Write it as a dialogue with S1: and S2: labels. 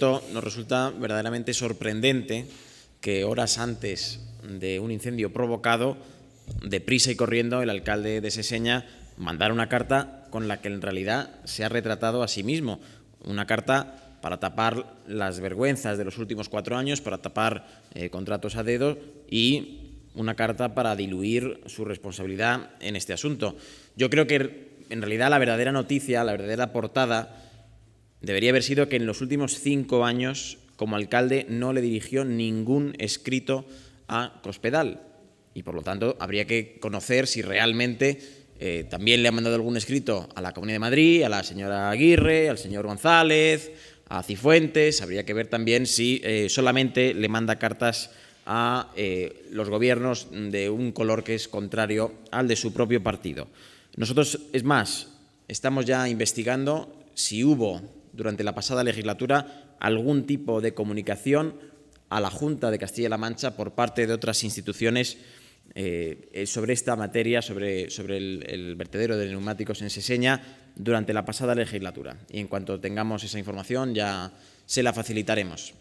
S1: nos resulta verdaderamente sorprendente que horas antes de un incendio provocado, deprisa y corriendo, el alcalde de Seseña mandara una carta con la que en realidad se ha retratado a sí mismo. Una carta para tapar las vergüenzas de los últimos cuatro años, para tapar eh, contratos a dedo y una carta para diluir su responsabilidad en este asunto. Yo creo que en realidad la verdadera noticia, la verdadera portada debería haber sido que en los últimos cinco años, como alcalde, no le dirigió ningún escrito a Cospedal. Y por lo tanto, habría que conocer si realmente eh, también le ha mandado algún escrito a la Comunidad de Madrid, a la señora Aguirre, al señor González, a Cifuentes. Habría que ver también si eh, solamente le manda cartas a eh, los gobiernos de un color que es contrario al de su propio partido. Nosotros, es más, estamos ya investigando si hubo durante la pasada legislatura algún tipo de comunicación a la Junta de Castilla-La Mancha por parte de otras instituciones eh, eh, sobre esta materia, sobre, el, el, vertedero de neumáticos en Seseña durante la pasada legislatura. Y en cuanto tengamos esa información ya se la facilitaremos.